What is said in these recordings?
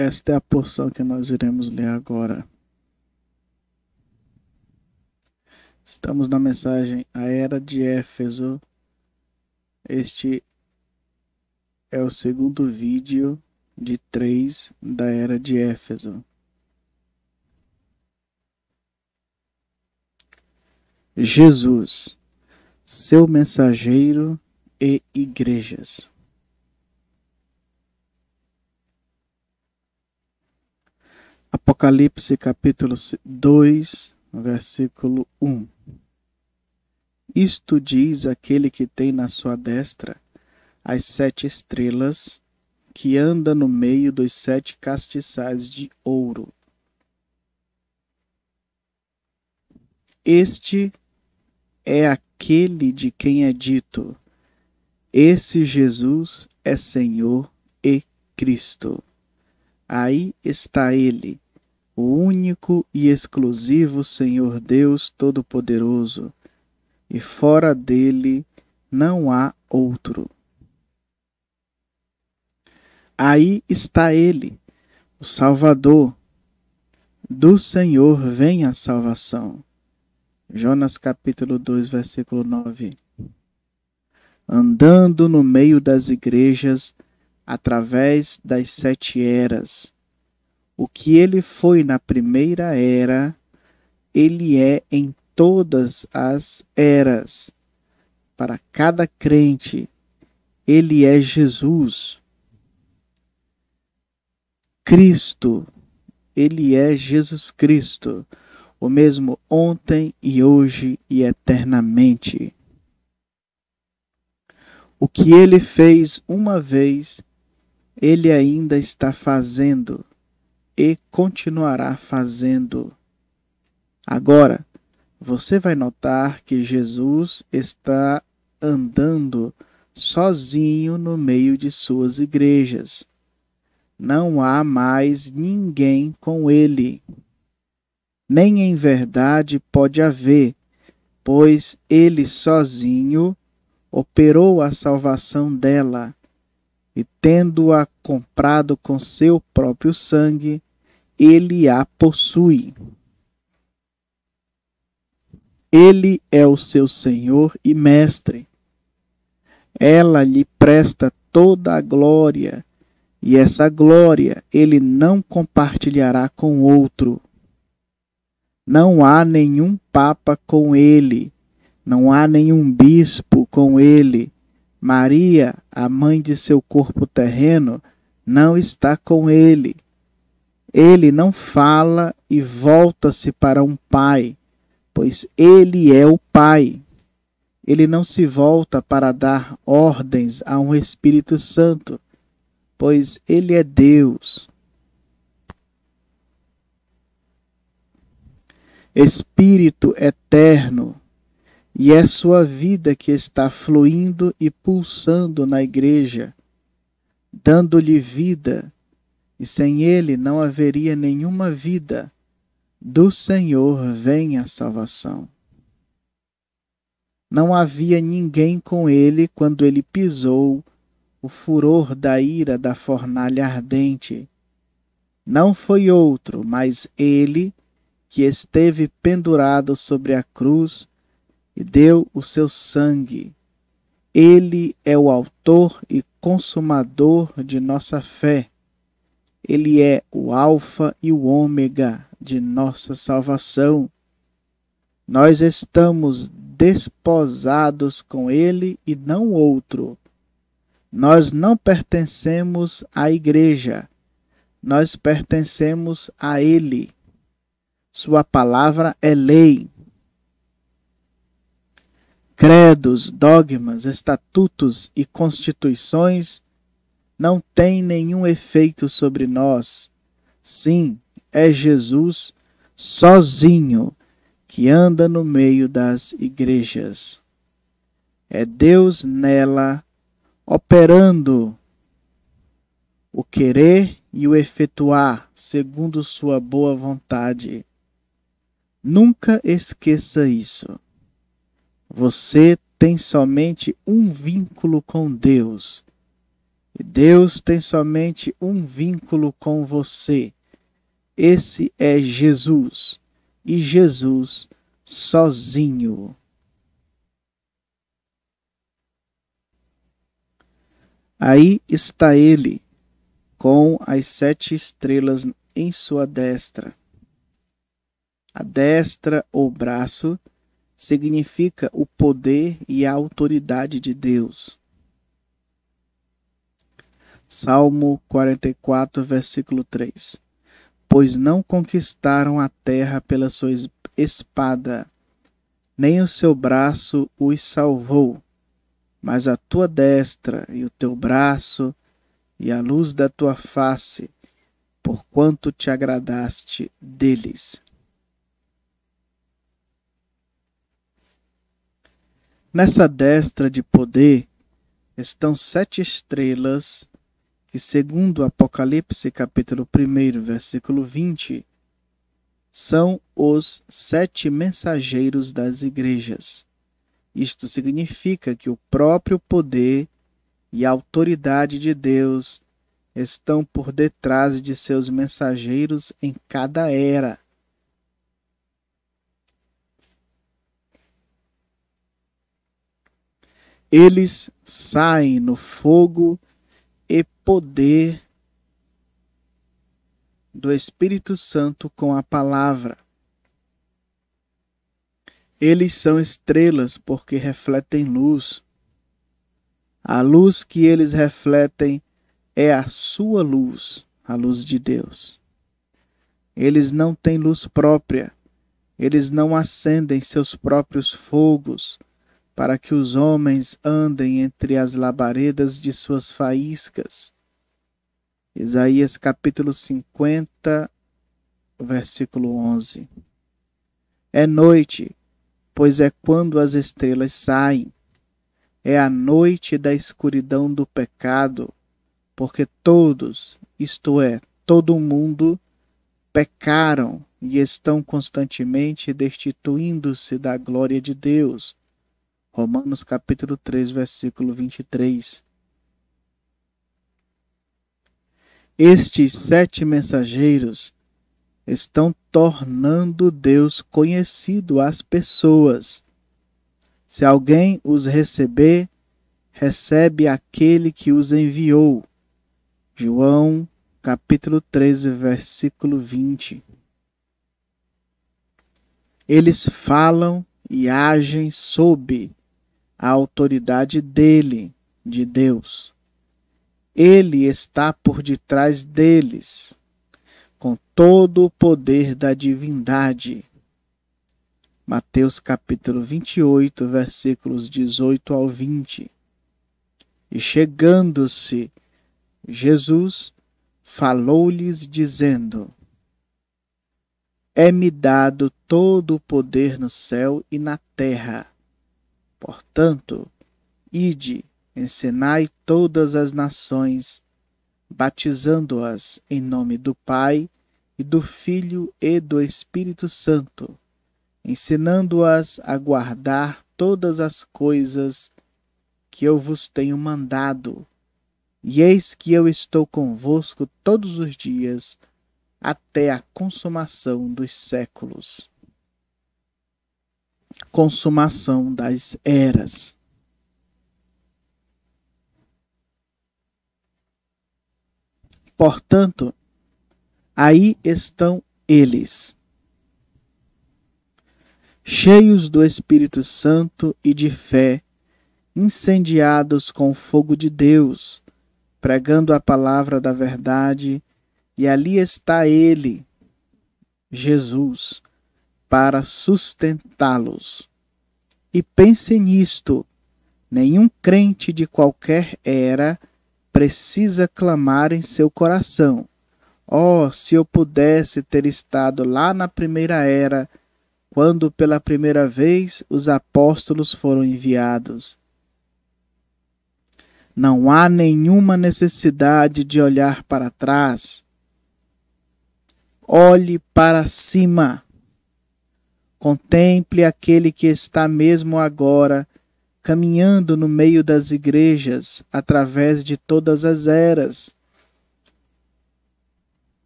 Esta é a porção que nós iremos ler agora. Estamos na mensagem A Era de Éfeso. Este é o segundo vídeo de três da Era de Éfeso. Jesus, seu mensageiro e igrejas. Apocalipse capítulo 2, versículo 1. Isto diz aquele que tem na sua destra as sete estrelas, que anda no meio dos sete castiçais de ouro. Este é aquele de quem é dito: Esse Jesus é Senhor e Cristo. Aí está ele, o único e exclusivo Senhor Deus Todo-Poderoso, e fora dele não há outro. Aí está ele, o Salvador. Do Senhor vem a salvação. Jonas capítulo 2, versículo 9. Andando no meio das igrejas, através das sete eras, o que ele foi na primeira era, ele é em todas as eras. Para cada crente, ele é Jesus. Cristo, ele é Jesus Cristo, o mesmo ontem e hoje e eternamente. O que ele fez uma vez, ele ainda está fazendo e continuará fazendo. Agora, você vai notar que Jesus está andando sozinho no meio de suas igrejas. Não há mais ninguém com ele. Nem em verdade pode haver, pois ele sozinho operou a salvação dela e, tendo-a comprado com seu próprio sangue, ele a possui. Ele é o seu Senhor e Mestre. Ela lhe presta toda a glória, e essa glória ele não compartilhará com outro. Não há nenhum papa com ele, não há nenhum bispo com ele. Maria, a mãe de seu corpo terreno, não está com ele. Ele não fala e volta-se para um pai, pois ele é o pai. Ele não se volta para dar ordens a um Espírito Santo, pois ele é Deus. Espírito eterno, e é sua vida que está fluindo e pulsando na igreja, dando-lhe vida e sem ele não haveria nenhuma vida. Do Senhor vem a salvação. Não havia ninguém com ele quando ele pisou o furor da ira da fornalha ardente. Não foi outro, mas ele que esteve pendurado sobre a cruz e deu o seu sangue. Ele é o autor e consumador de nossa fé ele é o Alfa e o Ômega de nossa salvação. Nós estamos desposados com Ele e não outro. Nós não pertencemos à Igreja, nós pertencemos a Ele. Sua palavra é lei. Credos, dogmas, estatutos e constituições não tem nenhum efeito sobre nós. Sim, é Jesus sozinho que anda no meio das igrejas. É Deus nela operando o querer e o efetuar segundo sua boa vontade. Nunca esqueça isso. Você tem somente um vínculo com Deus Deus tem somente um vínculo com você. Esse é Jesus. E Jesus sozinho. Aí está ele, com as sete estrelas em sua destra. A destra ou braço significa o poder e a autoridade de Deus. Salmo 44, versículo 3. Pois não conquistaram a terra pela sua espada, nem o seu braço os salvou, mas a tua destra e o teu braço e a luz da tua face, porquanto te agradaste deles. Nessa destra de poder estão sete estrelas que segundo Apocalipse capítulo 1, versículo 20, são os sete mensageiros das igrejas. Isto significa que o próprio poder e a autoridade de Deus estão por detrás de seus mensageiros em cada era. Eles saem no fogo e poder do Espírito Santo com a palavra. Eles são estrelas porque refletem luz. A luz que eles refletem é a sua luz, a luz de Deus. Eles não têm luz própria, eles não acendem seus próprios fogos, para que os homens andem entre as labaredas de suas faíscas. Isaías capítulo 50, versículo 11. É noite, pois é quando as estrelas saem. É a noite da escuridão do pecado, porque todos, isto é, todo mundo, pecaram e estão constantemente destituindo-se da glória de Deus Romanos capítulo 3, versículo 23. Estes sete mensageiros estão tornando Deus conhecido às pessoas. Se alguém os receber, recebe aquele que os enviou. João, capítulo 13, versículo 20. Eles falam e agem sob a autoridade dele, de Deus. Ele está por detrás deles, com todo o poder da divindade. Mateus capítulo 28, versículos 18 ao 20. E chegando-se, Jesus falou-lhes, dizendo: É-me dado todo o poder no céu e na terra. Portanto, ide, ensinai todas as nações, batizando-as em nome do Pai e do Filho e do Espírito Santo, ensinando-as a guardar todas as coisas que eu vos tenho mandado. E eis que eu estou convosco todos os dias, até a consumação dos séculos consumação das eras. Portanto, aí estão eles, cheios do Espírito Santo e de fé, incendiados com o fogo de Deus, pregando a palavra da verdade, e ali está ele, Jesus, para sustentá-los. E pense nisto: nenhum crente de qualquer era precisa clamar em seu coração: Oh, se eu pudesse ter estado lá na primeira era, quando pela primeira vez os apóstolos foram enviados. Não há nenhuma necessidade de olhar para trás. Olhe para cima Contemple aquele que está mesmo agora caminhando no meio das igrejas através de todas as eras.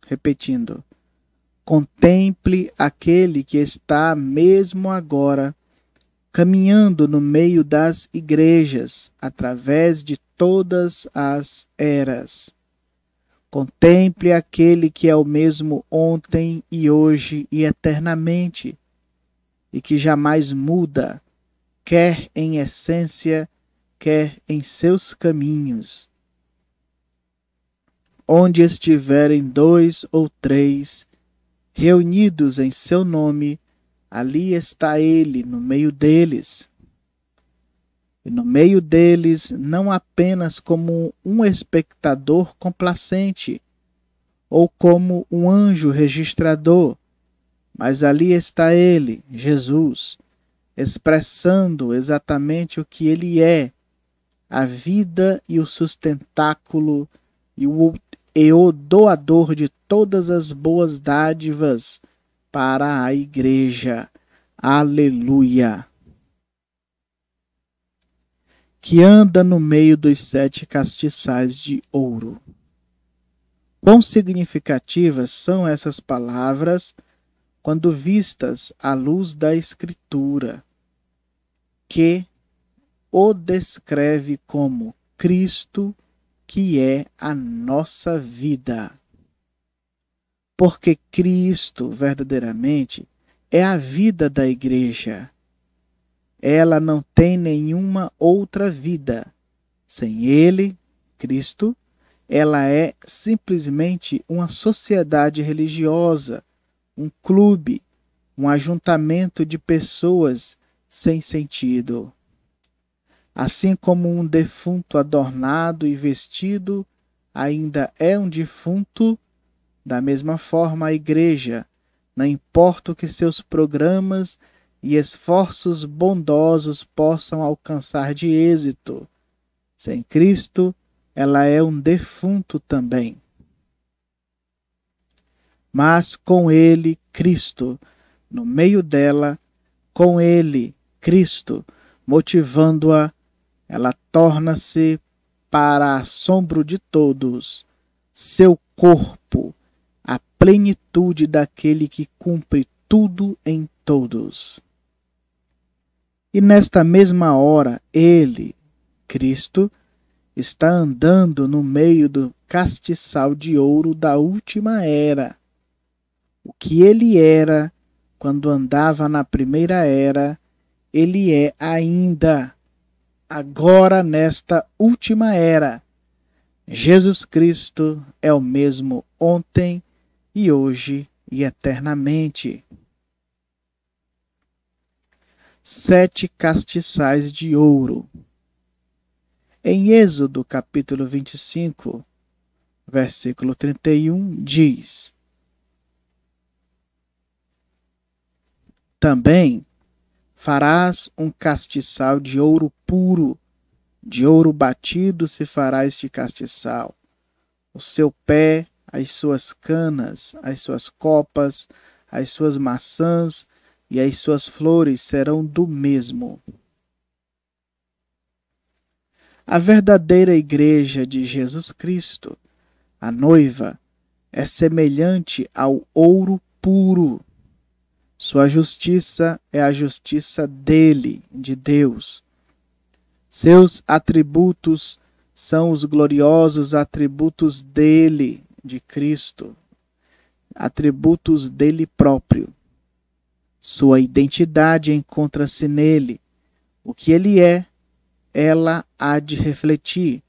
Repetindo, contemple aquele que está mesmo agora caminhando no meio das igrejas através de todas as eras. Contemple aquele que é o mesmo ontem e hoje e eternamente e que jamais muda, quer em essência, quer em seus caminhos. Onde estiverem dois ou três reunidos em seu nome, ali está ele no meio deles. E no meio deles, não apenas como um espectador complacente, ou como um anjo registrador, mas ali está ele, Jesus, expressando exatamente o que ele é, a vida e o sustentáculo e o, e o doador de todas as boas dádivas para a igreja. Aleluia! Que anda no meio dos sete castiçais de ouro. Quão significativas são essas palavras? quando vistas à luz da Escritura, que o descreve como Cristo, que é a nossa vida. Porque Cristo, verdadeiramente, é a vida da Igreja. Ela não tem nenhuma outra vida. Sem Ele, Cristo, ela é simplesmente uma sociedade religiosa um clube, um ajuntamento de pessoas sem sentido. Assim como um defunto adornado e vestido ainda é um defunto, da mesma forma a Igreja, não importa o que seus programas e esforços bondosos possam alcançar de êxito, sem Cristo ela é um defunto também mas com ele Cristo, no meio dela, com ele Cristo, motivando-a, ela torna-se, para assombro de todos, seu corpo, a plenitude daquele que cumpre tudo em todos. E nesta mesma hora, ele, Cristo, está andando no meio do castiçal de ouro da última era o que ele era quando andava na primeira era, ele é ainda, agora nesta última era. Jesus Cristo é o mesmo ontem e hoje e eternamente. Sete castiçais de ouro. Em Êxodo capítulo 25, versículo 31, diz: Também farás um castiçal de ouro puro, de ouro batido se fará este castiçal. O seu pé, as suas canas, as suas copas, as suas maçãs e as suas flores serão do mesmo. A verdadeira igreja de Jesus Cristo, a noiva, é semelhante ao ouro puro sua justiça é a justiça dele, de Deus. Seus atributos são os gloriosos atributos dele, de Cristo, atributos dele próprio. Sua identidade encontra-se nele. O que ele é, ela há de refletir.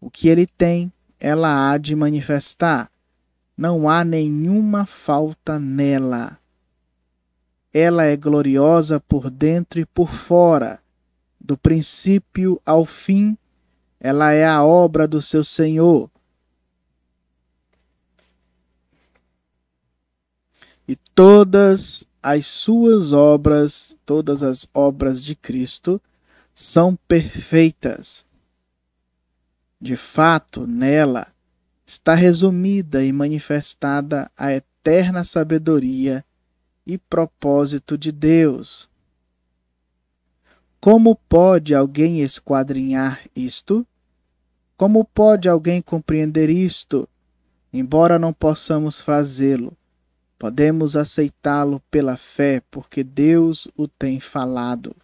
O que ele tem, ela há de manifestar. Não há nenhuma falta nela. Ela é gloriosa por dentro e por fora, do princípio ao fim, ela é a obra do seu Senhor. E todas as suas obras, todas as obras de Cristo, são perfeitas. De fato, nela está resumida e manifestada a eterna sabedoria e propósito de Deus. Como pode alguém esquadrinhar isto? Como pode alguém compreender isto? Embora não possamos fazê-lo, podemos aceitá-lo pela fé, porque Deus o tem falado.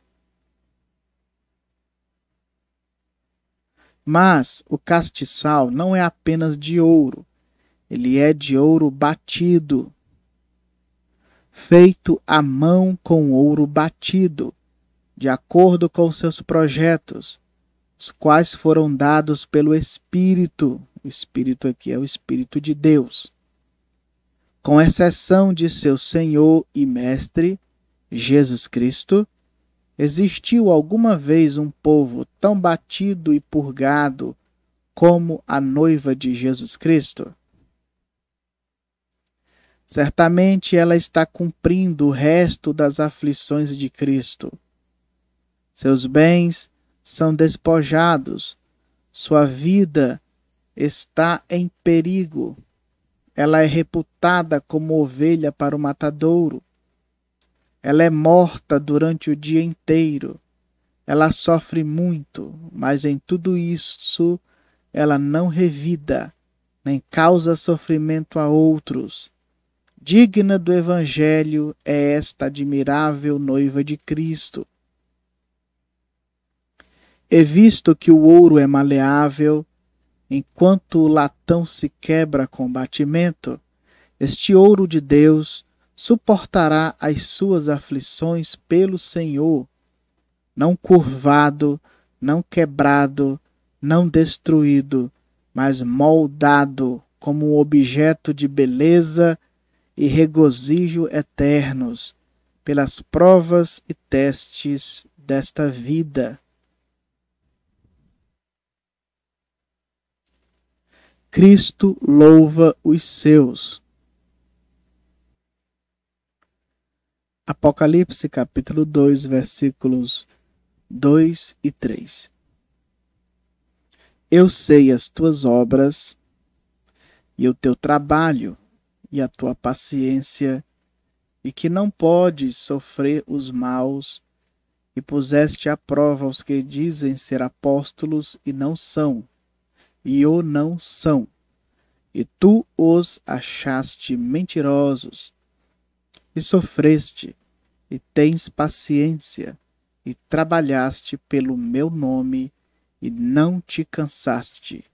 Mas o castiçal não é apenas de ouro, ele é de ouro batido feito à mão com ouro batido, de acordo com seus projetos, os quais foram dados pelo Espírito, o Espírito aqui é o Espírito de Deus, com exceção de seu Senhor e Mestre, Jesus Cristo, existiu alguma vez um povo tão batido e purgado como a noiva de Jesus Cristo? Certamente ela está cumprindo o resto das aflições de Cristo. Seus bens são despojados, sua vida está em perigo. Ela é reputada como ovelha para o matadouro. Ela é morta durante o dia inteiro. Ela sofre muito, mas em tudo isso ela não revida, nem causa sofrimento a outros Digna do Evangelho é esta admirável noiva de Cristo. E visto que o ouro é maleável, enquanto o latão se quebra com batimento, este ouro de Deus suportará as suas aflições pelo Senhor, não curvado, não quebrado, não destruído, mas moldado como um objeto de beleza e regozijo eternos pelas provas e testes desta vida. Cristo louva os seus. Apocalipse capítulo 2, versículos 2 e 3. Eu sei as tuas obras e o teu trabalho e a tua paciência, e que não podes sofrer os maus, e puseste à prova os que dizem ser apóstolos e não são, e o não são, e tu os achaste mentirosos, e sofreste, e tens paciência, e trabalhaste pelo meu nome, e não te cansaste.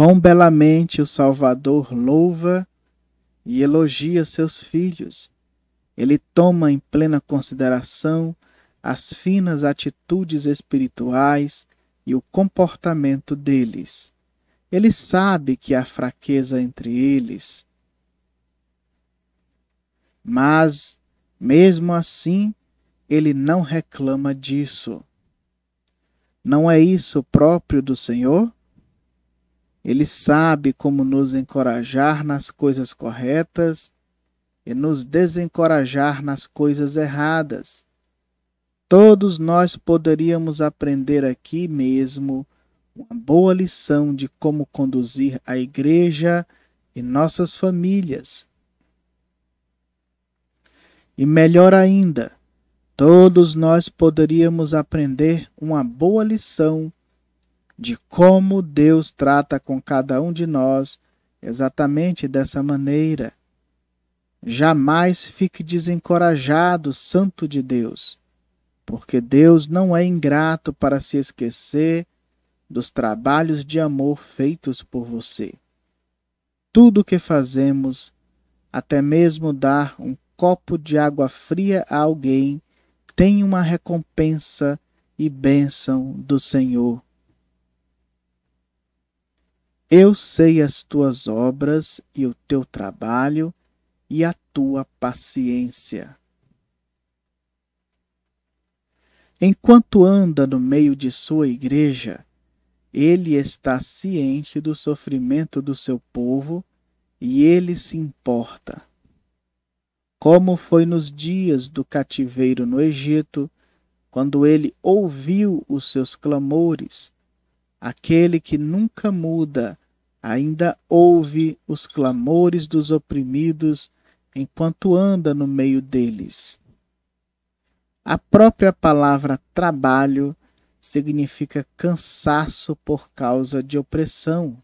Quão belamente o Salvador louva e elogia seus filhos. Ele toma em plena consideração as finas atitudes espirituais e o comportamento deles. Ele sabe que há fraqueza entre eles. Mas, mesmo assim, ele não reclama disso. Não é isso próprio do Senhor? Ele sabe como nos encorajar nas coisas corretas e nos desencorajar nas coisas erradas. Todos nós poderíamos aprender aqui mesmo uma boa lição de como conduzir a igreja e nossas famílias. E melhor ainda, todos nós poderíamos aprender uma boa lição de como Deus trata com cada um de nós exatamente dessa maneira. Jamais fique desencorajado, Santo de Deus, porque Deus não é ingrato para se esquecer dos trabalhos de amor feitos por você. Tudo o que fazemos, até mesmo dar um copo de água fria a alguém, tem uma recompensa e bênção do Senhor. Eu sei as tuas obras e o teu trabalho e a tua paciência. Enquanto anda no meio de sua igreja, ele está ciente do sofrimento do seu povo e ele se importa. Como foi nos dias do cativeiro no Egito, quando ele ouviu os seus clamores Aquele que nunca muda, ainda ouve os clamores dos oprimidos enquanto anda no meio deles. A própria palavra trabalho significa cansaço por causa de opressão.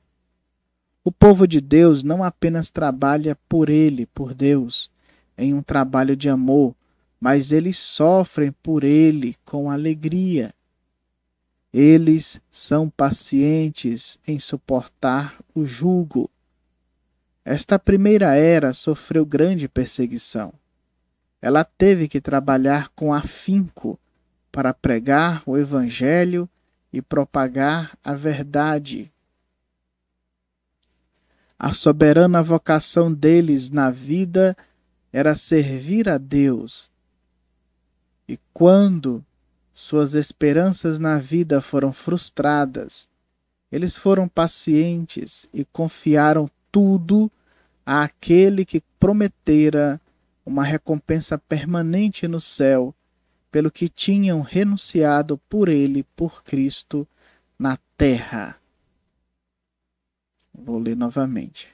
O povo de Deus não apenas trabalha por ele, por Deus, em um trabalho de amor, mas eles sofrem por ele com alegria. Eles são pacientes em suportar o jugo. Esta primeira era sofreu grande perseguição. Ela teve que trabalhar com afinco para pregar o Evangelho e propagar a verdade. A soberana vocação deles na vida era servir a Deus. E quando suas esperanças na vida foram frustradas. Eles foram pacientes e confiaram tudo àquele que prometera uma recompensa permanente no céu, pelo que tinham renunciado por ele, por Cristo, na terra. Vou ler novamente.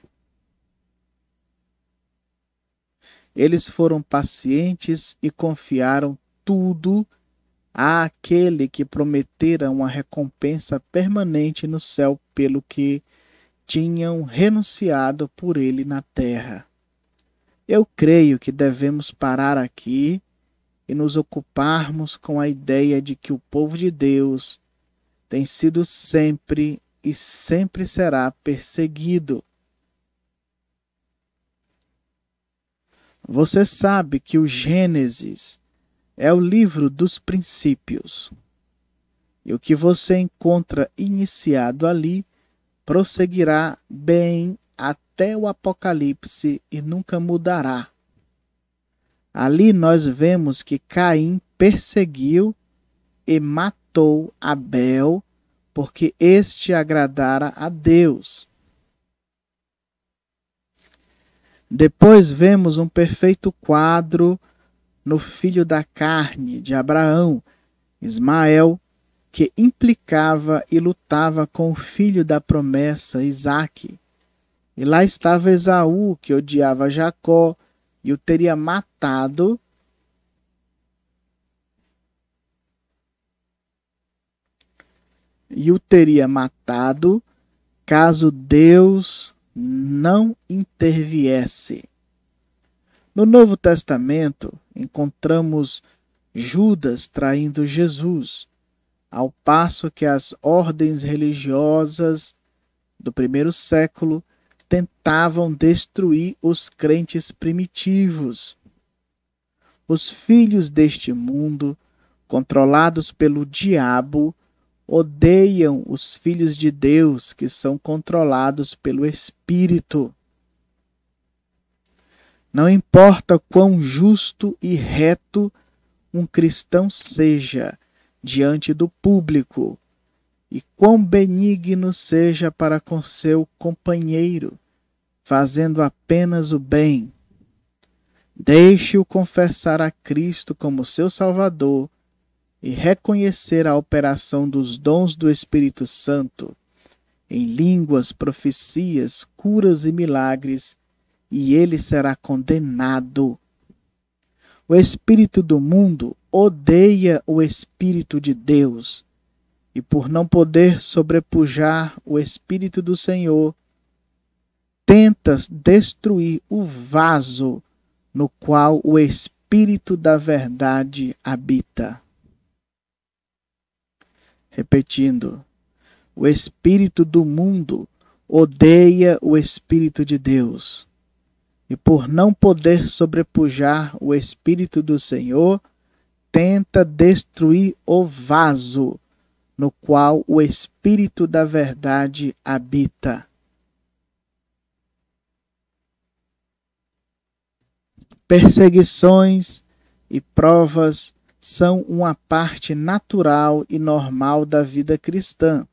Eles foram pacientes e confiaram tudo àquele que prometera uma recompensa permanente no céu pelo que tinham renunciado por ele na terra. Eu creio que devemos parar aqui e nos ocuparmos com a ideia de que o povo de Deus tem sido sempre e sempre será perseguido. Você sabe que o Gênesis é o livro dos princípios. E o que você encontra iniciado ali prosseguirá bem até o Apocalipse e nunca mudará. Ali nós vemos que Caim perseguiu e matou Abel, porque este agradara a Deus. Depois vemos um perfeito quadro no filho da carne de Abraão, Ismael, que implicava e lutava com o filho da promessa, Isaque. E lá estava Esaú, que odiava Jacó e o teria matado. E o teria matado caso Deus não interviesse. No Novo Testamento, encontramos Judas traindo Jesus, ao passo que as ordens religiosas do primeiro século tentavam destruir os crentes primitivos. Os filhos deste mundo, controlados pelo diabo, odeiam os filhos de Deus, que são controlados pelo Espírito. Não importa quão justo e reto um cristão seja diante do público, e quão benigno seja para com seu companheiro, fazendo apenas o bem. Deixe-o confessar a Cristo como seu Salvador e reconhecer a operação dos dons do Espírito Santo em línguas, profecias, curas e milagres e ele será condenado. O espírito do mundo odeia o espírito de Deus, e por não poder sobrepujar o espírito do Senhor, tentas destruir o vaso no qual o espírito da verdade habita. Repetindo, o espírito do mundo odeia o espírito de Deus e por não poder sobrepujar o Espírito do Senhor, tenta destruir o vaso no qual o Espírito da Verdade habita. Perseguições e provas são uma parte natural e normal da vida cristã.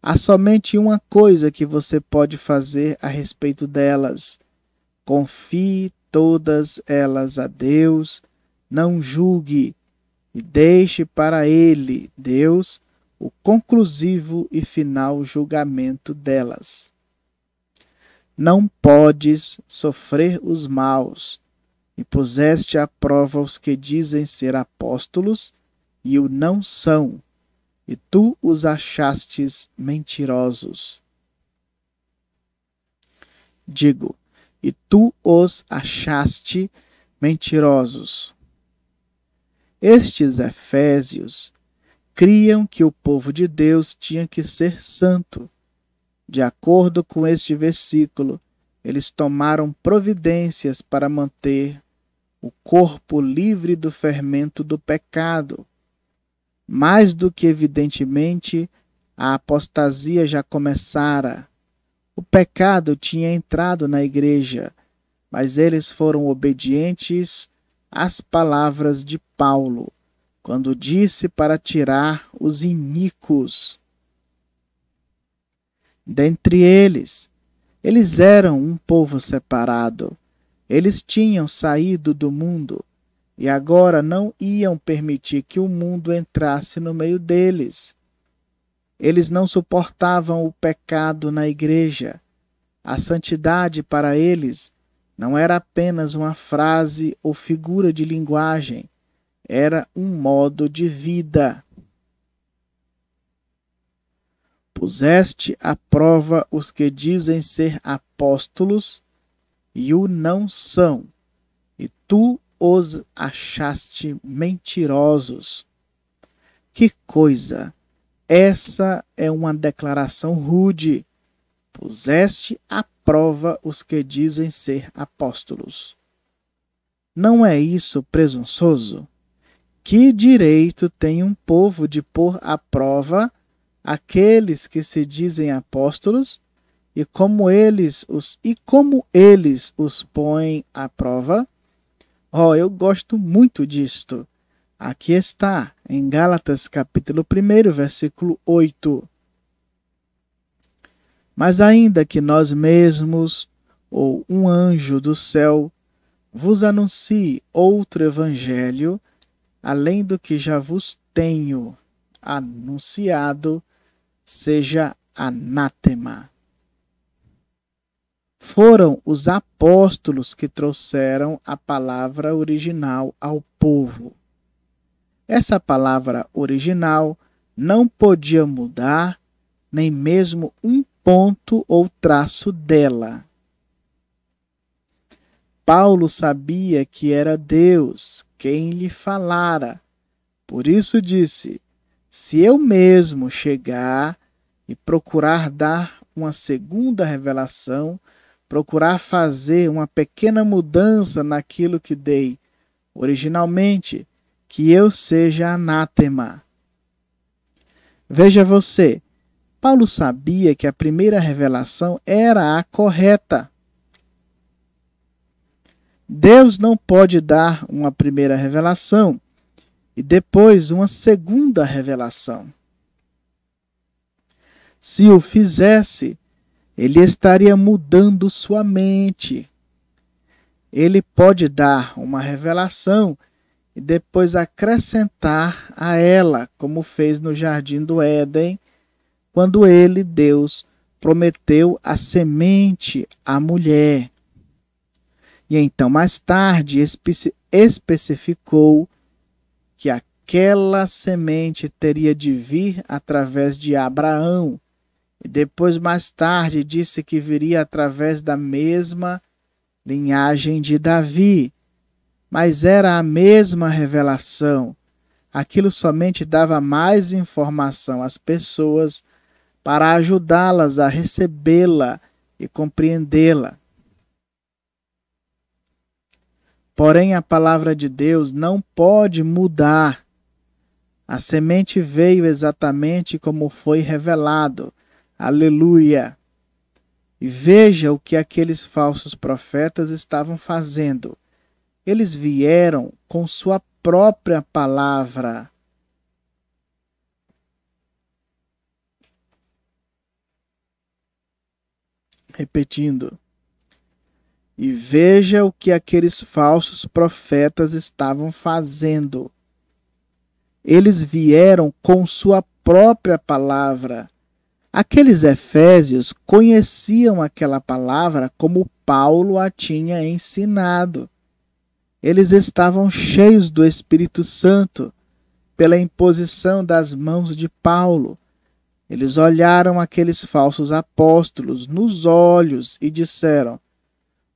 Há somente uma coisa que você pode fazer a respeito delas Confie todas elas a Deus, não julgue e deixe para Ele, Deus, o conclusivo e final julgamento delas. Não podes sofrer os maus, e puseste à prova os que dizem ser apóstolos e o não são, e tu os achastes mentirosos. Digo, e tu os achaste mentirosos. Estes efésios criam que o povo de Deus tinha que ser santo. De acordo com este versículo, eles tomaram providências para manter o corpo livre do fermento do pecado. Mais do que evidentemente, a apostasia já começara o pecado tinha entrado na igreja, mas eles foram obedientes às palavras de Paulo, quando disse para tirar os iníquos dentre eles. Eles eram um povo separado. Eles tinham saído do mundo e agora não iam permitir que o mundo entrasse no meio deles. Eles não suportavam o pecado na igreja. A santidade para eles não era apenas uma frase ou figura de linguagem, era um modo de vida. Puseste à prova os que dizem ser apóstolos e o não são, e tu os achaste mentirosos. Que coisa! Essa é uma declaração rude. Puseste à prova os que dizem ser apóstolos. Não é isso presunçoso? Que direito tem um povo de pôr à prova aqueles que se dizem apóstolos e como eles os e como eles os põem à prova? Oh, eu gosto muito disto. Aqui está, em Gálatas capítulo 1, versículo 8. Mas ainda que nós mesmos ou um anjo do céu vos anuncie outro evangelho, além do que já vos tenho anunciado, seja anátema. Foram os apóstolos que trouxeram a palavra original ao povo essa palavra original não podia mudar nem mesmo um ponto ou traço dela. Paulo sabia que era Deus quem lhe falara. Por isso disse: Se eu mesmo chegar e procurar dar uma segunda revelação, procurar fazer uma pequena mudança naquilo que dei originalmente, que eu seja anátema. Veja você, Paulo sabia que a primeira revelação era a correta. Deus não pode dar uma primeira revelação e depois uma segunda revelação. Se o fizesse, ele estaria mudando sua mente. Ele pode dar uma revelação e depois acrescentar a ela, como fez no jardim do Éden, quando ele, Deus, prometeu a semente à mulher. E então, mais tarde, especificou que aquela semente teria de vir através de Abraão. E depois, mais tarde, disse que viria através da mesma linhagem de Davi mas era a mesma revelação. Aquilo somente dava mais informação às pessoas para ajudá-las a recebê-la e compreendê-la. Porém, a palavra de Deus não pode mudar. A semente veio exatamente como foi revelado. Aleluia! E veja o que aqueles falsos profetas estavam fazendo eles vieram com sua própria palavra. Repetindo. E veja o que aqueles falsos profetas estavam fazendo. Eles vieram com sua própria palavra. Aqueles efésios conheciam aquela palavra como Paulo a tinha ensinado eles estavam cheios do Espírito Santo pela imposição das mãos de Paulo. Eles olharam aqueles falsos apóstolos nos olhos e disseram: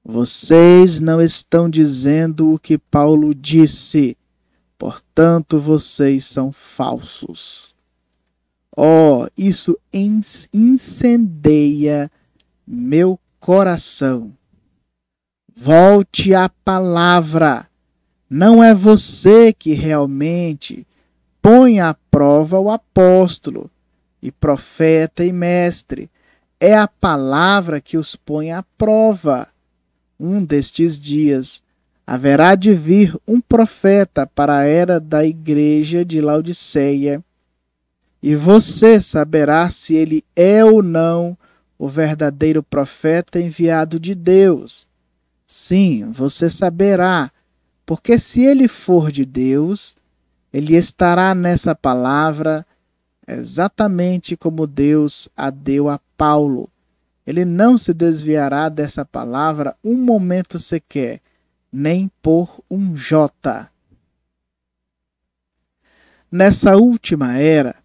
Vocês não estão dizendo o que Paulo disse, portanto vocês são falsos. Oh, isso incendeia meu coração. Volte à palavra. Não é você que realmente põe à prova o apóstolo e profeta e mestre. É a palavra que os põe à prova. Um destes dias haverá de vir um profeta para a era da igreja de Laodiceia, e você saberá se ele é ou não o verdadeiro profeta enviado de Deus. Sim, você saberá, porque se ele for de Deus, ele estará nessa palavra exatamente como Deus a deu a Paulo. Ele não se desviará dessa palavra um momento sequer, nem por um jota. Nessa última era,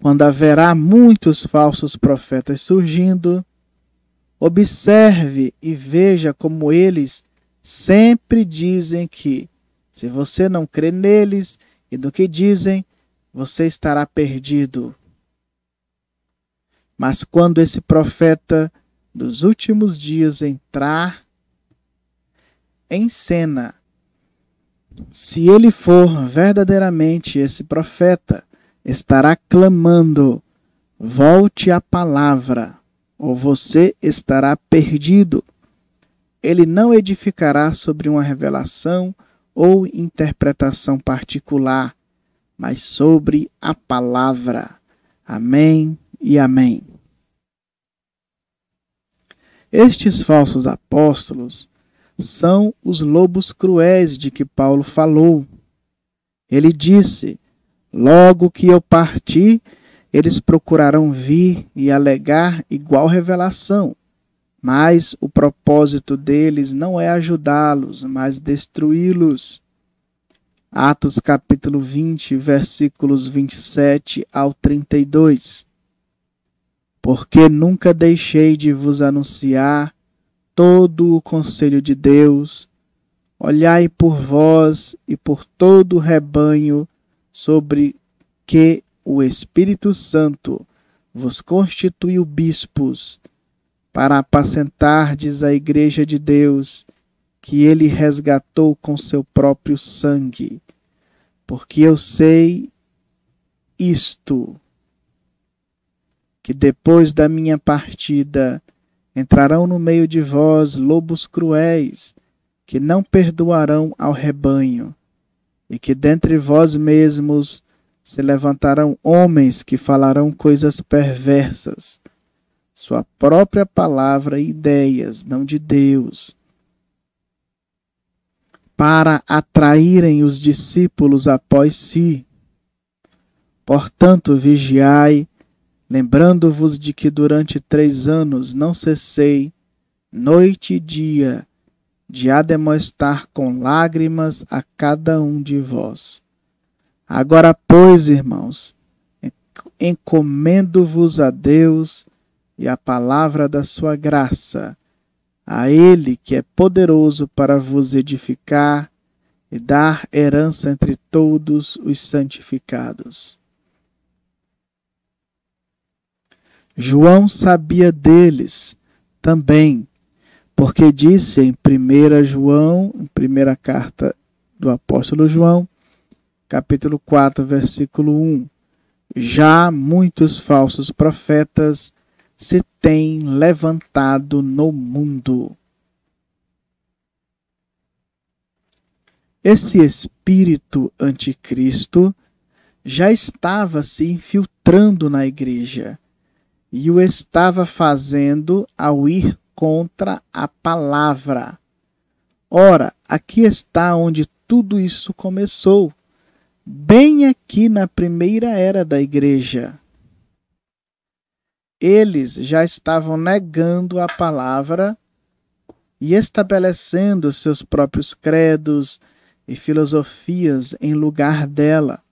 quando haverá muitos falsos profetas surgindo, Observe e veja como eles sempre dizem que, se você não crê neles e do que dizem, você estará perdido. Mas quando esse profeta dos últimos dias entrar em cena, se ele for verdadeiramente esse profeta, estará clamando: volte à palavra ou você estará perdido. Ele não edificará sobre uma revelação ou interpretação particular, mas sobre a palavra. Amém e amém. Estes falsos apóstolos são os lobos cruéis de que Paulo falou. Ele disse: Logo que eu parti, eles procurarão vir e alegar igual revelação, mas o propósito deles não é ajudá-los, mas destruí-los. Atos capítulo 20, versículos 27 ao 32. Porque nunca deixei de vos anunciar todo o conselho de Deus, olhai por vós e por todo o rebanho sobre que o Espírito Santo vos constituiu bispos para apacentardes a igreja de Deus que ele resgatou com seu próprio sangue. Porque eu sei isto, que depois da minha partida entrarão no meio de vós lobos cruéis, que não perdoarão ao rebanho, e que dentre vós mesmos se levantarão homens que falarão coisas perversas, sua própria palavra e ideias, não de Deus, para atraírem os discípulos após si. Portanto, vigiai, lembrando-vos de que durante três anos não cessei, noite e dia, de ademoestar com lágrimas a cada um de vós. Agora, pois, irmãos, encomendo-vos a Deus e a palavra da sua graça, a Ele que é poderoso para vos edificar e dar herança entre todos os santificados. João sabia deles também, porque disse em 1 João, em primeira carta do apóstolo João, capítulo 4, versículo 1. Já muitos falsos profetas se têm levantado no mundo. Esse espírito anticristo já estava se infiltrando na igreja e o estava fazendo ao ir contra a palavra. Ora, aqui está onde tudo isso começou bem aqui na primeira era da igreja. Eles já estavam negando a palavra e estabelecendo seus próprios credos e filosofias em lugar dela.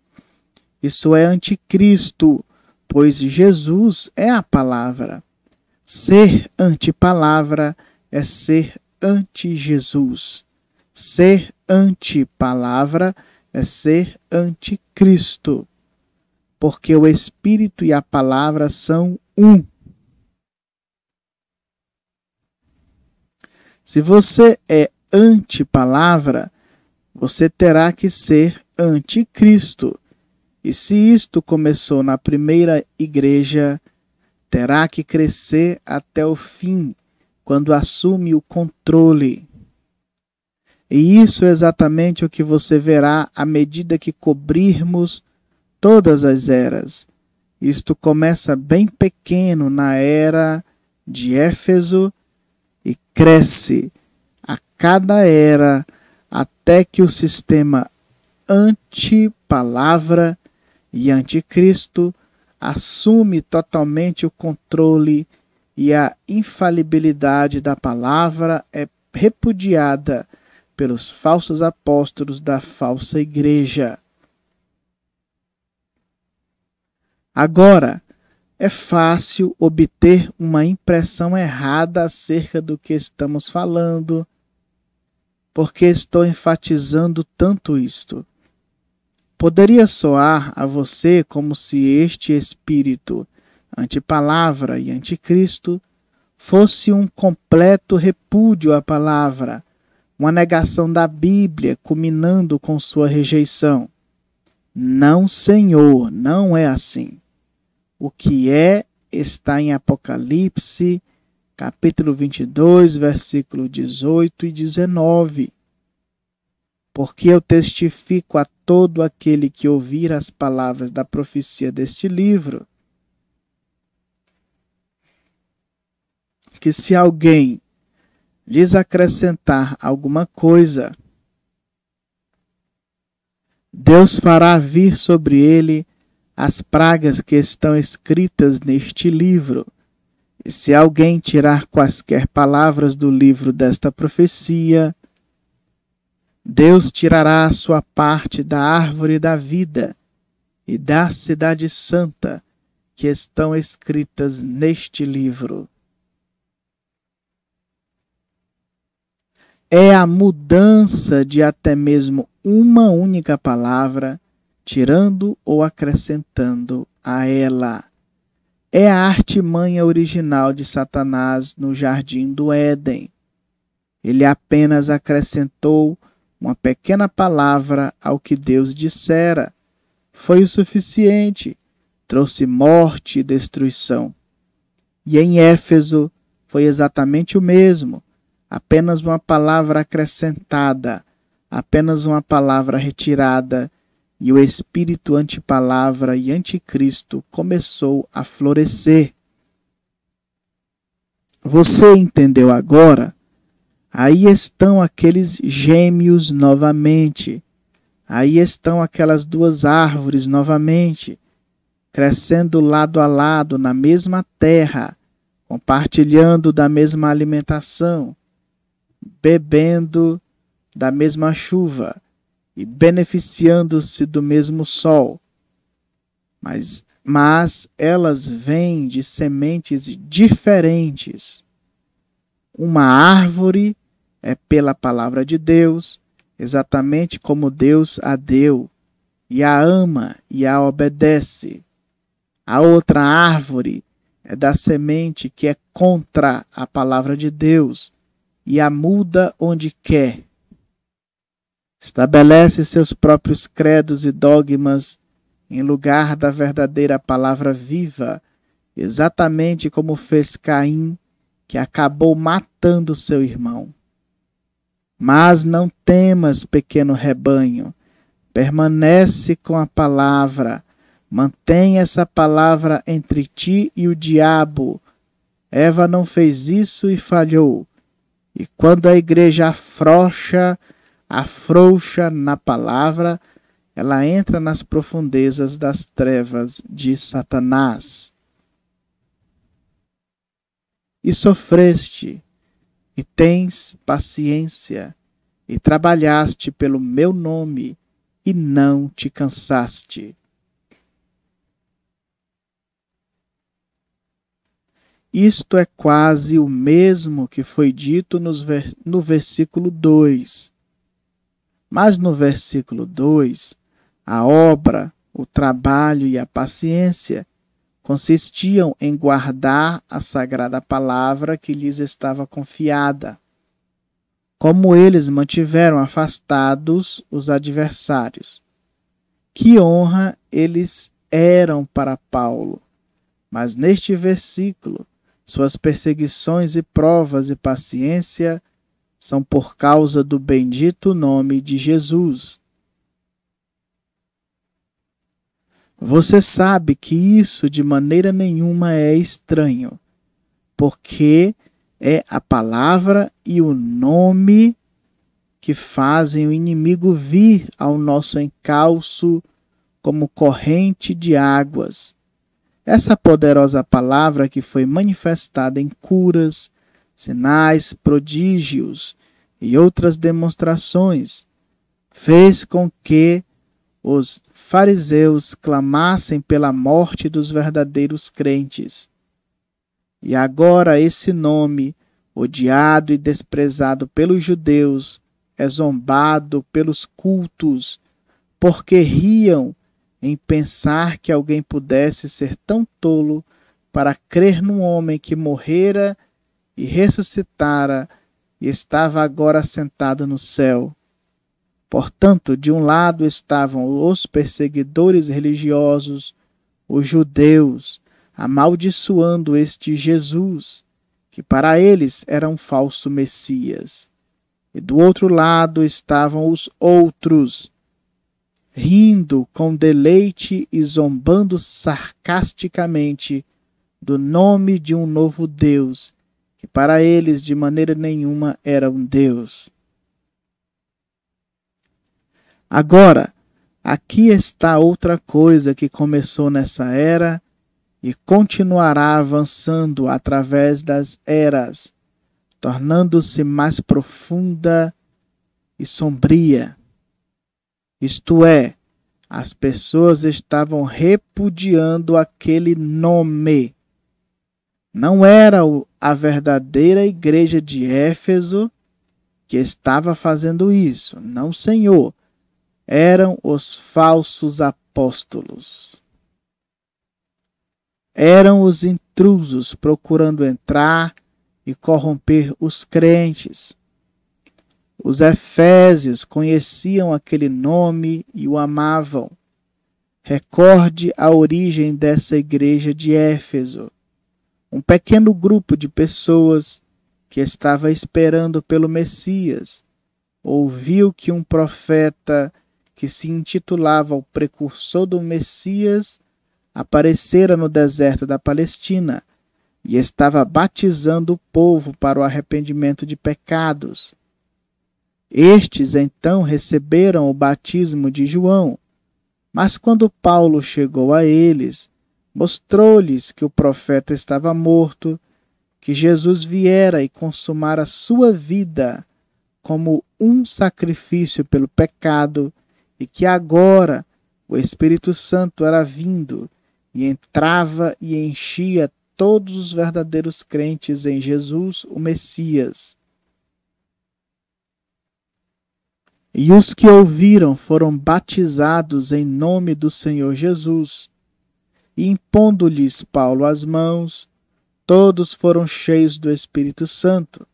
Isso é anticristo, pois Jesus é a palavra. Ser antipalavra é ser anti-Jesus. Ser antipalavra é é ser anticristo, porque o Espírito e a palavra são um. Se você é antipalavra, você terá que ser anticristo. E se isto começou na primeira igreja, terá que crescer até o fim, quando assume o controle. E isso é exatamente o que você verá à medida que cobrirmos todas as eras. Isto começa bem pequeno na era de Éfeso e cresce a cada era até que o sistema anti-palavra e anticristo assume totalmente o controle e a infalibilidade da palavra é repudiada pelos falsos apóstolos da falsa igreja. Agora, é fácil obter uma impressão errada acerca do que estamos falando, porque estou enfatizando tanto isto. Poderia soar a você como se este espírito, antipalavra e anticristo, fosse um completo repúdio à palavra, uma negação da Bíblia, culminando com sua rejeição. Não, Senhor, não é assim. O que é está em Apocalipse, capítulo 22, versículo 18 e 19. Porque eu testifico a todo aquele que ouvir as palavras da profecia deste livro, que se alguém lhes acrescentar alguma coisa, Deus fará vir sobre ele as pragas que estão escritas neste livro. E se alguém tirar quaisquer palavras do livro desta profecia, Deus tirará a sua parte da árvore da vida e da cidade santa que estão escritas neste livro. é a mudança de até mesmo uma única palavra, tirando ou acrescentando a ela. É a artimanha original de Satanás no jardim do Éden. Ele apenas acrescentou uma pequena palavra ao que Deus dissera. Foi o suficiente, trouxe morte e destruição. E em Éfeso foi exatamente o mesmo apenas uma palavra acrescentada, apenas uma palavra retirada, e o espírito antipalavra e anticristo começou a florescer. Você entendeu agora? Aí estão aqueles gêmeos novamente. Aí estão aquelas duas árvores novamente, crescendo lado a lado na mesma terra, compartilhando da mesma alimentação, bebendo da mesma chuva e beneficiando-se do mesmo sol. Mas, mas elas vêm de sementes diferentes. Uma árvore é pela palavra de Deus, exatamente como Deus a deu, e a ama e a obedece. A outra árvore é da semente que é contra a palavra de Deus, e a muda onde quer. Estabelece seus próprios credos e dogmas em lugar da verdadeira palavra viva, exatamente como fez Caim, que acabou matando seu irmão. Mas não temas, pequeno rebanho, permanece com a palavra, mantém essa palavra entre ti e o diabo. Eva não fez isso e falhou. E quando a igreja afrouxa, afrouxa na palavra, ela entra nas profundezas das trevas de Satanás. E sofreste, e tens paciência, e trabalhaste pelo meu nome, e não te cansaste. Isto é quase o mesmo que foi dito no versículo 2. Mas no versículo 2, a obra, o trabalho e a paciência consistiam em guardar a sagrada palavra que lhes estava confiada. Como eles mantiveram afastados os adversários. Que honra eles eram para Paulo. Mas neste versículo, suas perseguições e provas e paciência são por causa do bendito nome de Jesus. Você sabe que isso de maneira nenhuma é estranho, porque é a palavra e o nome que fazem o inimigo vir ao nosso encalço como corrente de águas essa poderosa palavra que foi manifestada em curas, sinais, prodígios e outras demonstrações fez com que os fariseus clamassem pela morte dos verdadeiros crentes. E agora esse nome, odiado e desprezado pelos judeus, é zombado pelos cultos, porque riam em pensar que alguém pudesse ser tão tolo para crer num homem que morrera e ressuscitara e estava agora sentado no céu. Portanto, de um lado estavam os perseguidores religiosos, os judeus, amaldiçoando este Jesus, que para eles era um falso Messias. E do outro lado estavam os outros, rindo com deleite e zombando sarcasticamente do nome de um novo Deus, que para eles de maneira nenhuma era um Deus. Agora, aqui está outra coisa que começou nessa era e continuará avançando através das eras, tornando-se mais profunda e sombria isto é, as pessoas estavam repudiando aquele nome. Não era a verdadeira igreja de Éfeso que estava fazendo isso. Não, Senhor. Eram os falsos apóstolos. Eram os intrusos procurando entrar e corromper os crentes. Os efésios conheciam aquele nome e o amavam. Recorde a origem dessa igreja de Éfeso, um pequeno grupo de pessoas que estava esperando pelo Messias, ouviu que um profeta que se intitulava o precursor do Messias aparecera no deserto da Palestina e estava batizando o povo para o arrependimento de pecados estes então receberam o batismo de João. Mas quando Paulo chegou a eles, mostrou-lhes que o profeta estava morto, que Jesus viera e consumara sua vida como um sacrifício pelo pecado, e que agora o Espírito Santo era vindo e entrava e enchia todos os verdadeiros crentes em Jesus, o Messias. E os que ouviram foram batizados em nome do Senhor Jesus. E impondo-lhes Paulo as mãos, todos foram cheios do Espírito Santo.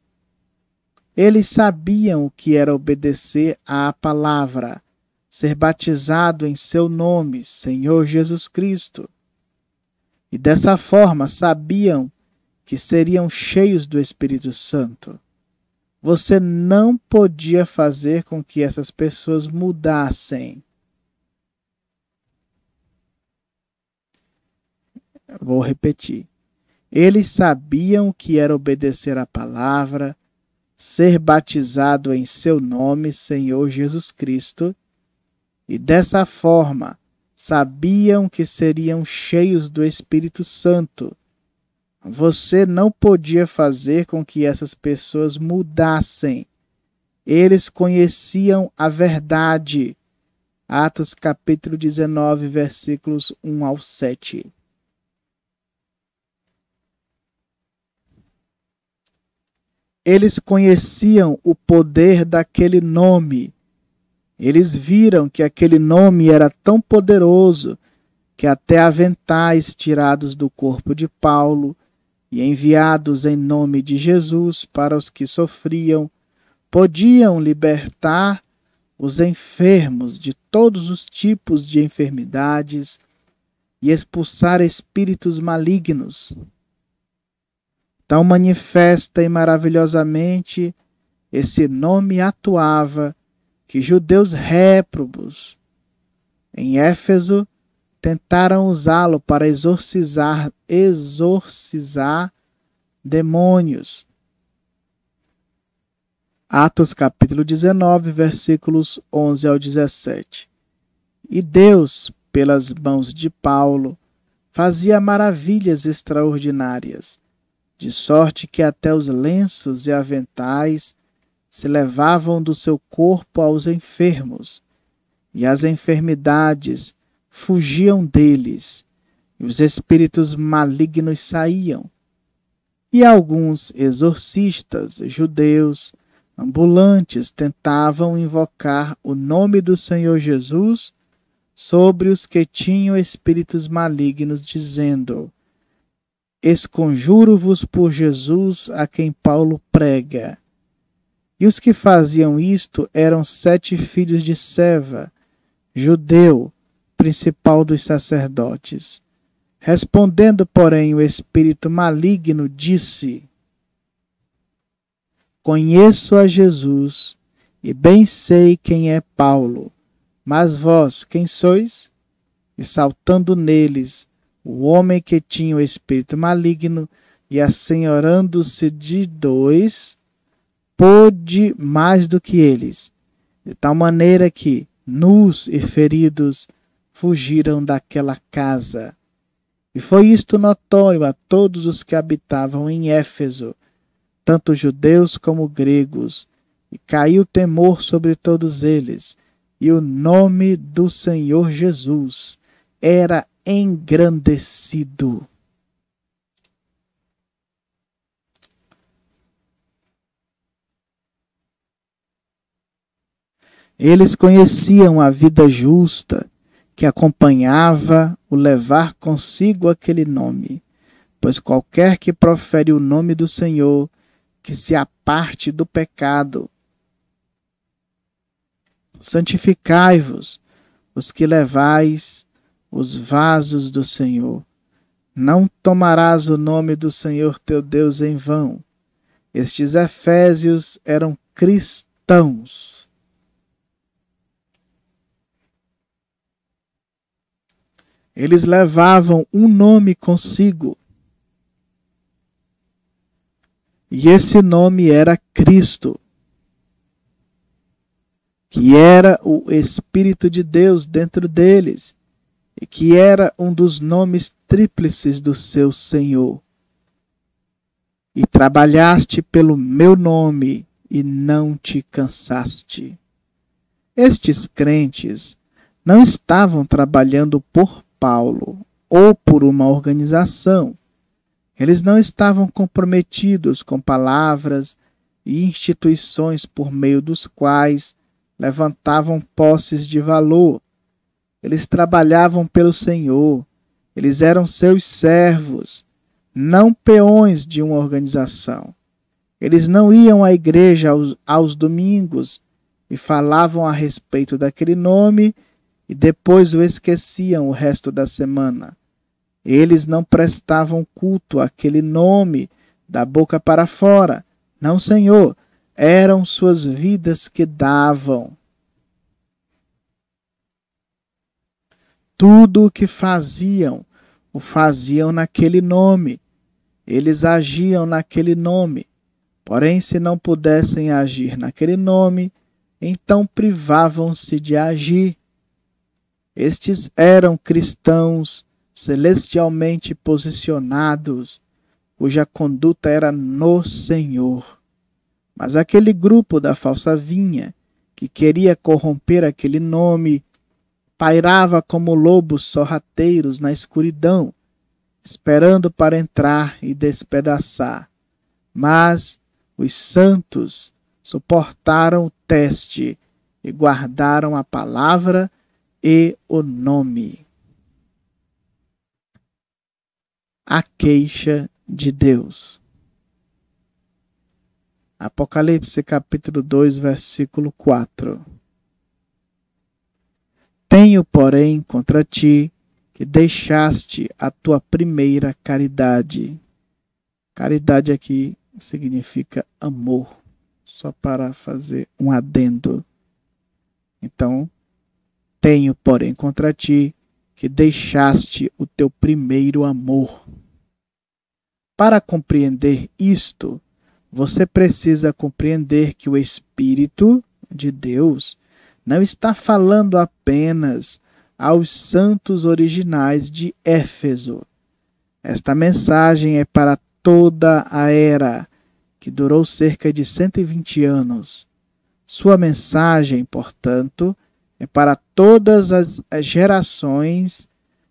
Eles sabiam o que era obedecer à palavra, ser batizado em seu nome, Senhor Jesus Cristo. E dessa forma sabiam que seriam cheios do Espírito Santo você não podia fazer com que essas pessoas mudassem. Vou repetir. Eles sabiam que era obedecer à palavra, ser batizado em seu nome, Senhor Jesus Cristo, e dessa forma sabiam que seriam cheios do Espírito Santo você não podia fazer com que essas pessoas mudassem. Eles conheciam a verdade. Atos capítulo 19, versículos 1 ao 7. Eles conheciam o poder daquele nome. Eles viram que aquele nome era tão poderoso que até aventais tirados do corpo de Paulo e enviados em nome de Jesus para os que sofriam, podiam libertar os enfermos de todos os tipos de enfermidades e expulsar espíritos malignos. Tão manifesta e maravilhosamente esse nome atuava que judeus réprobos em Éfeso tentaram usá-lo para exorcizar, exorcizar demônios. Atos capítulo 19, versículos 11 ao 17. E Deus, pelas mãos de Paulo, fazia maravilhas extraordinárias, de sorte que até os lenços e aventais se levavam do seu corpo aos enfermos, e as enfermidades fugiam deles, e os espíritos malignos saíam. E alguns exorcistas judeus ambulantes tentavam invocar o nome do Senhor Jesus sobre os que tinham espíritos malignos, dizendo: Esconjuro-vos por Jesus a quem Paulo prega. E os que faziam isto eram sete filhos de Seva, judeu, principal dos sacerdotes. Respondendo, porém, o espírito maligno disse: Conheço a Jesus e bem sei quem é Paulo, mas vós quem sois? E saltando neles, o homem que tinha o espírito maligno, e assenhorando-se de dois, pôde mais do que eles, de tal maneira que, nus e feridos, fugiram daquela casa. E foi isto notório a todos os que habitavam em Éfeso, tanto judeus como gregos, e caiu temor sobre todos eles, e o nome do Senhor Jesus era engrandecido. Eles conheciam a vida justa que acompanhava o levar consigo aquele nome. Pois qualquer que profere o nome do Senhor, que se aparte do pecado. Santificai-vos, os que levais os vasos do Senhor. Não tomarás o nome do Senhor teu Deus em vão. Estes Efésios eram cristãos Eles levavam um nome consigo. E esse nome era Cristo, que era o Espírito de Deus dentro deles, e que era um dos nomes tríplices do seu Senhor. E trabalhaste pelo meu nome e não te cansaste. Estes crentes não estavam trabalhando por Paulo ou por uma organização. Eles não estavam comprometidos com palavras e instituições por meio dos quais levantavam posses de valor. Eles trabalhavam pelo Senhor, eles eram seus servos, não peões de uma organização. Eles não iam à igreja aos, aos domingos e falavam a respeito daquele nome e depois o esqueciam o resto da semana. Eles não prestavam culto àquele nome da boca para fora. Não, Senhor, eram suas vidas que davam. Tudo o que faziam, o faziam naquele nome. Eles agiam naquele nome. Porém, se não pudessem agir naquele nome, então privavam-se de agir. Estes eram cristãos celestialmente posicionados, cuja conduta era no Senhor. Mas aquele grupo da falsa vinha, que queria corromper aquele nome, pairava como lobos sorrateiros na escuridão, esperando para entrar e despedaçar. Mas os santos suportaram o teste e guardaram a palavra e o nome. A queixa de Deus. Apocalipse capítulo 2, versículo 4. Tenho, porém, contra ti que deixaste a tua primeira caridade. Caridade aqui significa amor, só para fazer um adendo. Então, tenho, porém, contra ti que deixaste o teu primeiro amor. Para compreender isto, você precisa compreender que o Espírito de Deus não está falando apenas aos santos originais de Éfeso. Esta mensagem é para toda a era, que durou cerca de 120 anos. Sua mensagem, portanto, é para todas as gerações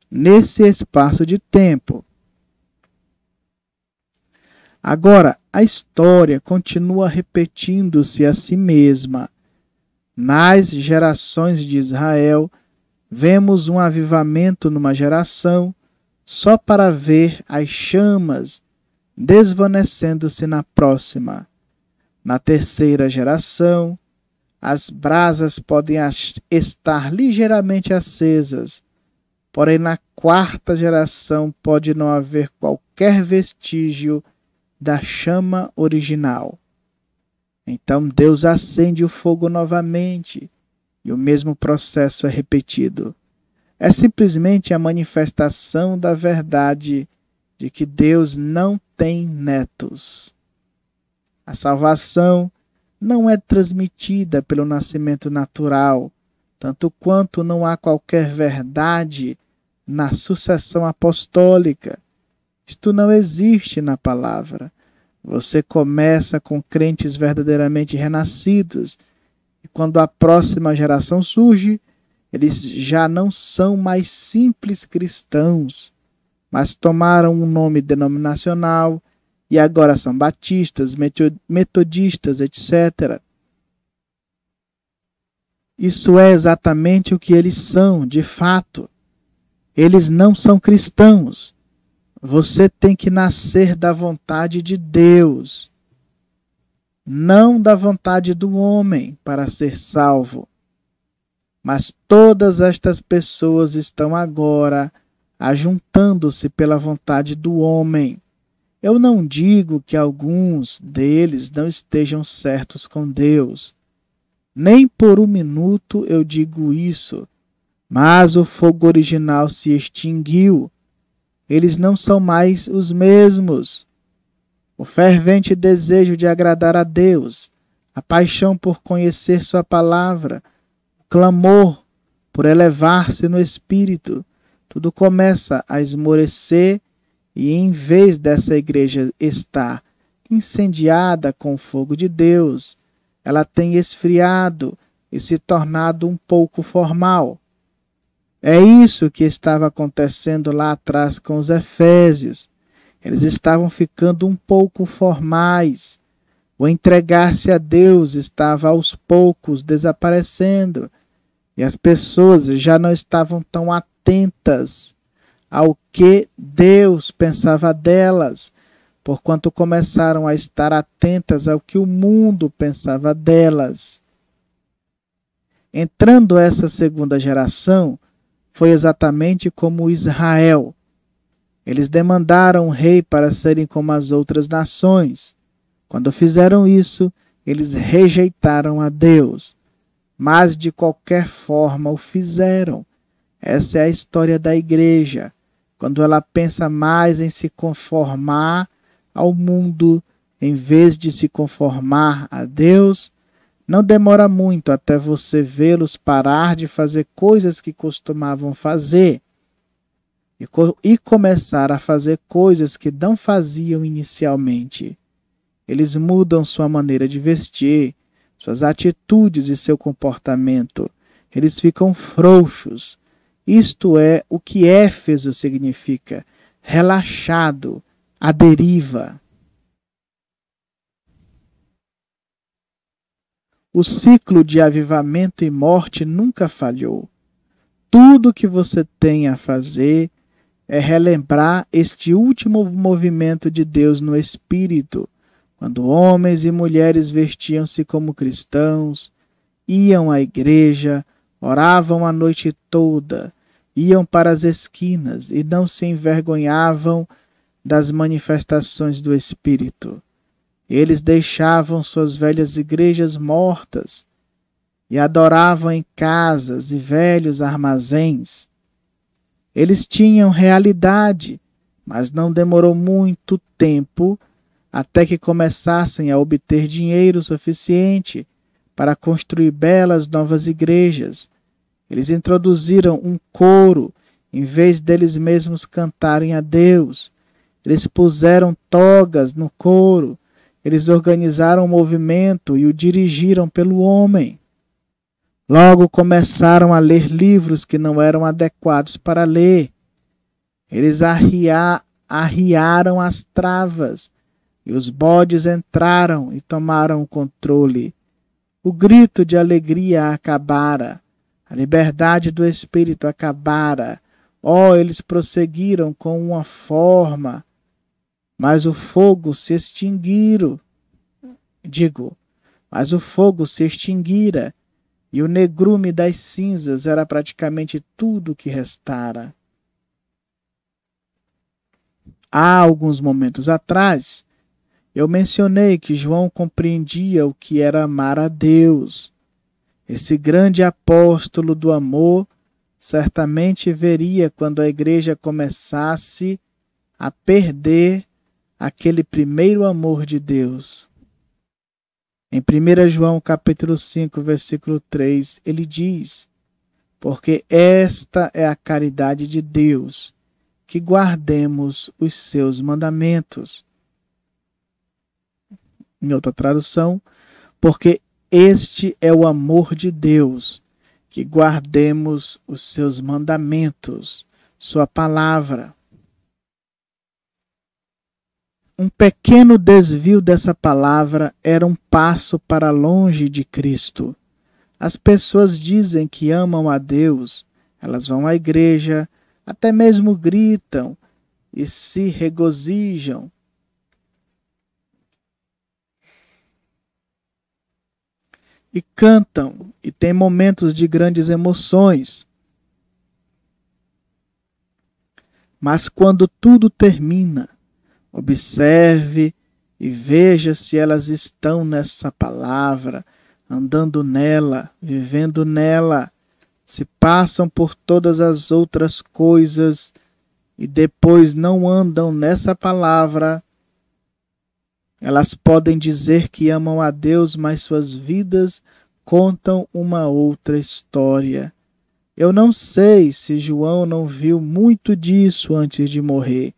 nesse espaço de tempo. Agora, a história continua repetindo-se a si mesma. Nas gerações de Israel, vemos um avivamento numa geração, só para ver as chamas desvanecendo-se na próxima. Na terceira geração, as brasas podem estar ligeiramente acesas, porém na quarta geração pode não haver qualquer vestígio da chama original. Então Deus acende o fogo novamente e o mesmo processo é repetido. É simplesmente a manifestação da verdade de que Deus não tem netos. A salvação não é transmitida pelo nascimento natural, tanto quanto não há qualquer verdade na sucessão apostólica. Isto não existe na palavra. Você começa com crentes verdadeiramente renascidos, e quando a próxima geração surge, eles já não são mais simples cristãos, mas tomaram um nome denominacional e agora são batistas, metodistas, etc. Isso é exatamente o que eles são, de fato. Eles não são cristãos. Você tem que nascer da vontade de Deus, não da vontade do homem para ser salvo. Mas todas estas pessoas estão agora ajuntando-se pela vontade do homem eu não digo que alguns deles não estejam certos com Deus. Nem por um minuto eu digo isso. Mas o fogo original se extinguiu. Eles não são mais os mesmos. O fervente desejo de agradar a Deus, a paixão por conhecer Sua palavra, o clamor por elevar-se no espírito, tudo começa a esmorecer e em vez dessa igreja estar incendiada com o fogo de Deus, ela tem esfriado e se tornado um pouco formal. É isso que estava acontecendo lá atrás com os Efésios. Eles estavam ficando um pouco formais. O entregar-se a Deus estava aos poucos desaparecendo e as pessoas já não estavam tão atentas ao que Deus pensava delas, porquanto começaram a estar atentas ao que o mundo pensava delas. Entrando essa segunda geração, foi exatamente como Israel. Eles demandaram um rei para serem como as outras nações. Quando fizeram isso, eles rejeitaram a Deus. Mas de qualquer forma o fizeram. Essa é a história da igreja quando ela pensa mais em se conformar ao mundo em vez de se conformar a Deus, não demora muito até você vê-los parar de fazer coisas que costumavam fazer e, co e começar a fazer coisas que não faziam inicialmente. Eles mudam sua maneira de vestir, suas atitudes e seu comportamento. Eles ficam frouxos, isto é o que Éfeso significa: relaxado, à deriva. O ciclo de avivamento e morte nunca falhou. Tudo o que você tem a fazer é relembrar este último movimento de Deus no Espírito, quando homens e mulheres vestiam-se como cristãos, iam à igreja, Oravam a noite toda, iam para as esquinas e não se envergonhavam das manifestações do Espírito. Eles deixavam suas velhas igrejas mortas e adoravam em casas e velhos armazéns. Eles tinham realidade, mas não demorou muito tempo até que começassem a obter dinheiro suficiente para construir belas novas igrejas eles introduziram um coro em vez deles mesmos cantarem a Deus. Eles puseram togas no coro. Eles organizaram o movimento e o dirigiram pelo homem. Logo começaram a ler livros que não eram adequados para ler. Eles arriaram as travas e os bodes entraram e tomaram o controle. O grito de alegria acabara. A liberdade do espírito acabara. Oh, eles prosseguiram com uma forma, mas o fogo se extinguiu. Digo, mas o fogo se extinguira, e o negrume das cinzas era praticamente tudo que restara. Há alguns momentos atrás, eu mencionei que João compreendia o que era amar a Deus esse grande apóstolo do amor certamente veria quando a igreja começasse a perder aquele primeiro amor de Deus. Em 1 João capítulo 5, versículo 3, ele diz: Porque esta é a caridade de Deus, que guardemos os seus mandamentos. Em outra tradução, porque este é o amor de Deus, que guardemos os seus mandamentos, sua palavra. Um pequeno desvio dessa palavra era um passo para longe de Cristo. As pessoas dizem que amam a Deus, elas vão à igreja, até mesmo gritam e se regozijam e cantam e têm momentos de grandes emoções. Mas quando tudo termina, observe e veja se elas estão nessa palavra, andando nela, vivendo nela, se passam por todas as outras coisas e depois não andam nessa palavra elas podem dizer que amam a Deus, mas suas vidas contam uma outra história. Eu não sei se João não viu muito disso antes de morrer.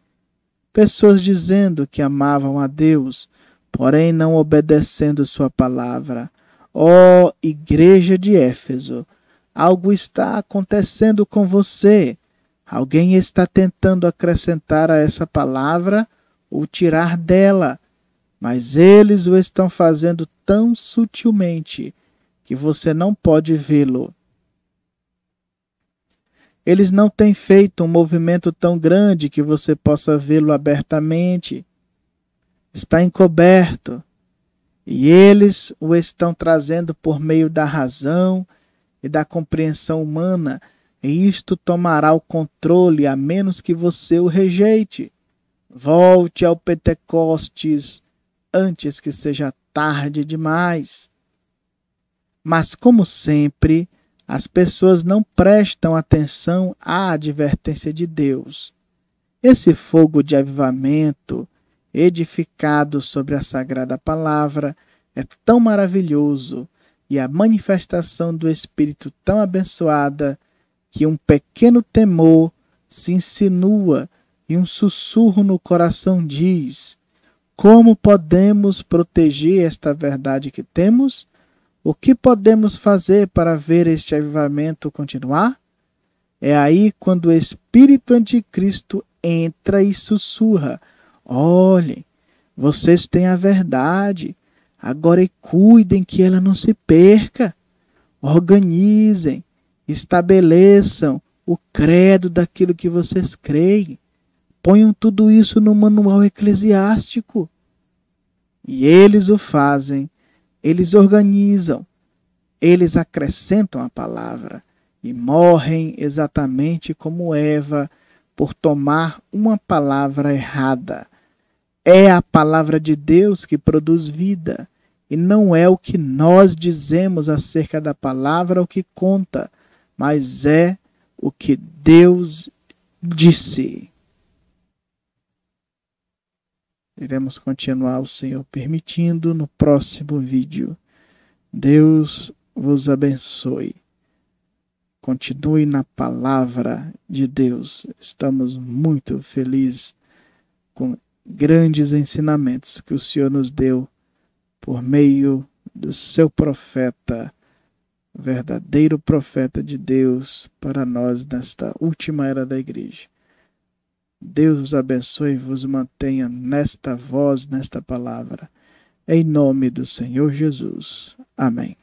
Pessoas dizendo que amavam a Deus, porém não obedecendo sua palavra. Ó oh, igreja de Éfeso, algo está acontecendo com você. Alguém está tentando acrescentar a essa palavra ou tirar dela mas eles o estão fazendo tão sutilmente que você não pode vê-lo. Eles não têm feito um movimento tão grande que você possa vê-lo abertamente. Está encoberto. E eles o estão trazendo por meio da razão e da compreensão humana, e isto tomará o controle a menos que você o rejeite. Volte ao Pentecostes antes que seja tarde demais. Mas, como sempre, as pessoas não prestam atenção à advertência de Deus. Esse fogo de avivamento, edificado sobre a Sagrada Palavra, é tão maravilhoso e a manifestação do Espírito tão abençoada que um pequeno temor se insinua e um sussurro no coração diz: como podemos proteger esta verdade que temos? O que podemos fazer para ver este avivamento continuar? É aí quando o Espírito Anticristo entra e sussurra: Olhem, vocês têm a verdade, agora cuidem que ela não se perca. Organizem, estabeleçam o credo daquilo que vocês creem. Ponham tudo isso no manual eclesiástico. E eles o fazem, eles organizam, eles acrescentam a palavra e morrem exatamente como Eva por tomar uma palavra errada. É a palavra de Deus que produz vida e não é o que nós dizemos acerca da palavra o que conta, mas é o que Deus disse. Iremos continuar, o Senhor permitindo, no próximo vídeo. Deus vos abençoe. Continue na palavra de Deus. Estamos muito felizes com grandes ensinamentos que o Senhor nos deu por meio do seu profeta, verdadeiro profeta de Deus para nós nesta última era da igreja. Deus os abençoe e vos mantenha nesta voz, nesta palavra. Em nome do Senhor Jesus. Amém.